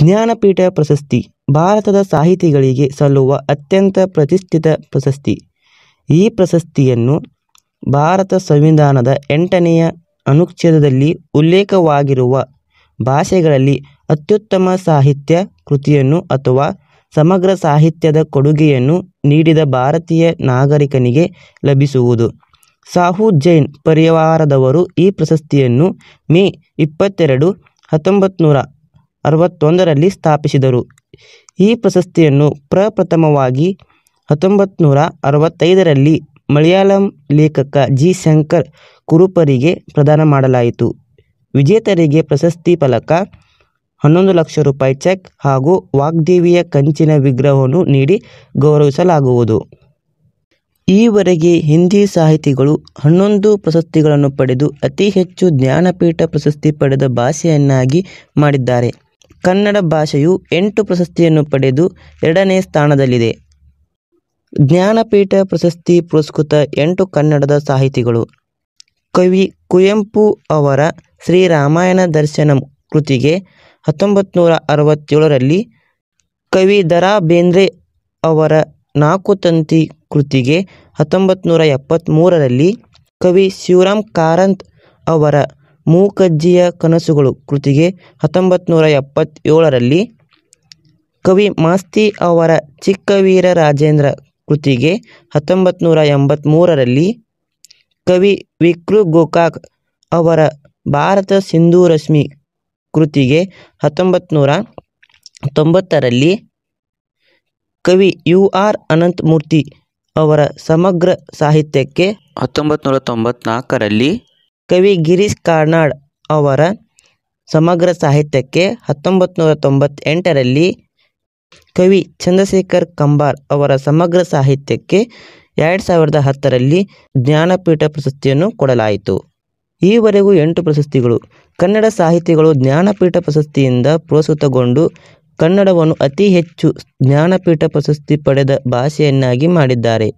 ಜ್ಞಾನಪೀಠ ಪ್ರಶಸ್ತಿ ಭಾರತದ ಸಾಹಿತಿಗಳಿಗೆ ಸಲ್ಲುವ ಅತ್ಯಂತ ಪ್ರತಿಷ್ಠಿತ ಪ್ರಶಸ್ತಿ ಈ ಪ್ರಶಸ್ತಿಯನ್ನು ಭಾರತ ಸಂವಿಧಾನದ ಎಂಟನೆಯ ಅನುಚ್ಛೇದದಲ್ಲಿ ಉಲ್ಲೇಖವಾಗಿರುವ ಭಾಷೆಗಳಲ್ಲಿ ಅತ್ಯುತ್ತಮ ಸಾಹಿತ್ಯ ಕೃತಿಯನ್ನು ಅಥವಾ ಸಮಗ್ರ ಸಾಹಿತ್ಯದ ಕೊಡುಗೆಯನ್ನು ನೀಡಿದ ಭಾರತೀಯ ನಾಗರಿಕನಿಗೆ ಲಭಿಸುವುದು ಸಾಹು ಜೈನ್ ಪರಿವಾರದವರು ಈ ಪ್ರಶಸ್ತಿಯನ್ನು ಮೇ ಇಪ್ಪತ್ತೆರಡು ಹತ್ತೊಂಬತ್ತು ನೂರ ಅರವತ್ತೊಂದರಲ್ಲಿ ಸ್ಥಾಪಿಸಿದರು ಈ ಪ್ರಶಸ್ತಿಯನ್ನು ಪ್ರಪ್ರಥಮವಾಗಿ ಹತ್ತೊಂಬತ್ತು ನೂರ ಅರವತ್ತೈದರಲ್ಲಿ ಮಲಯಾಳಂ ಲೇಖಕ ಜಿ ಶಂಕರ್ ಕುರುಪರಿಗೆ ಪ್ರದಾನ ಮಾಡಲಾಯಿತು ವಿಜೇತರಿಗೆ ಪ್ರಶಸ್ತಿ ಫಲಕ ಹನ್ನೊಂದು ಲಕ್ಷ ರೂಪಾಯಿ ಚೆಕ್ ಹಾಗೂ ವಾಗ್ದೇವಿಯ ಕಂಚಿನ ವಿಗ್ರಹವನ್ನು ನೀಡಿ ಗೌರವಿಸಲಾಗುವುದು ಈವರೆಗೆ ಹಿಂದಿ ಸಾಹಿತಿಗಳು ಹನ್ನೊಂದು ಪ್ರಶಸ್ತಿಗಳನ್ನು ಪಡೆದು ಅತಿ ಹೆಚ್ಚು ಜ್ಞಾನಪೀಠ ಪ್ರಶಸ್ತಿ ಪಡೆದ ಭಾಷೆಯನ್ನಾಗಿ ಮಾಡಿದ್ದಾರೆ ಕನ್ನಡ ಭಾಷೆಯು ಎಂಟು ಪ್ರಶಸ್ತಿಯನ್ನು ಪಡೆದು ಎರಡನೇ ಸ್ಥಾನದಲ್ಲಿದೆ ಜ್ಞಾನಪೀಠ ಪ್ರಶಸ್ತಿ ಪುರಸ್ಕೃತ ಎಂಟು ಕನ್ನಡದ ಸಾಹಿತಿಗಳು ಕವಿ ಕುವೆಂಪು ಅವರ ಶ್ರೀರಾಮಾಯಣ ದರ್ಶನಂ ಕೃತಿಗೆ ಹತ್ತೊಂಬತ್ತು ಅರವತ್ತೇಳರಲ್ಲಿ ಕವಿ ದರಾ ಬೇಂದ್ರೆ ಅವರ ನಾಲ್ಕು ತಂತಿ ಕೃತಿಗೆ ಹತ್ತೊಂಬತ್ತು ನೂರ ಎಪ್ಪತ್ತ್ಮೂರರಲ್ಲಿ ಕವಿ ಶಿವರಾಮ್ ಕಾರಂತ್ ಅವರ ಮೂಕಜ್ಜಿಯ ಕನಸುಗಳು ಕೃತಿಗೆ ಹತ್ತೊಂಬತ್ತು ನೂರ ಎಪ್ಪತ್ತೇಳರಲ್ಲಿ ಕವಿ ಮಾಸ್ತಿ ಅವರ ಚಿಕ್ಕವೀರ ರಾಜೇಂದ್ರ ಕೃತಿಗೆ ಹತ್ತೊಂಬತ್ತು ನೂರ ಎಂಬತ್ತ್ಮೂರರಲ್ಲಿ ಕವಿ ವಿಕೃ ಗೋಕಾಕ್ ಅವರ ಭಾರತ ಸಿಂಧೂರಶ್ಮಿ ಕೃತಿಗೆ ಹತ್ತೊಂಬತ್ತು ನೂರ ತೊಂಬತ್ತರಲ್ಲಿ ಕವಿ ಯು ಆರ್ ಅನಂತಮೂರ್ತಿ ಅವರ ಸಮಗ್ರ ಸಾಹಿತ್ಯಕ್ಕೆ ಹತ್ತೊಂಬತ್ತು ನೂರ ತೊಂಬತ್ನಾಲ್ಕರಲ್ಲಿ ಕವಿ ಗಿರೀಶ್ ಕಾರ್ನಾಡ್ ಅವರ ಸಮಗ್ರ ಸಾಹಿತ್ಯಕ್ಕೆ ಹತ್ತೊಂಬತ್ತು ನೂರ ತೊಂಬತ್ತೆಂಟರಲ್ಲಿ ಕವಿ ಚಂದ್ರಶೇಖರ್ ಕಂಬಾರ್ ಅವರ ಸಮಗ್ರ ಸಾಹಿತ್ಯಕ್ಕೆ ಎರಡು ಸಾವಿರದ ಹತ್ತರಲ್ಲಿ ಜ್ಞಾನಪೀಠ ಪ್ರಶಸ್ತಿಯನ್ನು ಕೊಡಲಾಯಿತು ಈವರೆಗೂ ಎಂಟು ಪ್ರಶಸ್ತಿಗಳು ಕನ್ನಡ ಸಾಹಿತಿಗಳು ಜ್ಞಾನಪೀಠ ಪ್ರಶಸ್ತಿಯಿಂದ ಪ್ರೋತ್ಸಾಹಗೊಂಡು ಕನ್ನಡವನ್ನು ಅತಿ ಹೆಚ್ಚು ಜ್ಞಾನಪೀಠ ಪ್ರಶಸ್ತಿ ಪಡೆದ ಭಾಷೆಯನ್ನಾಗಿ ಮಾಡಿದ್ದಾರೆ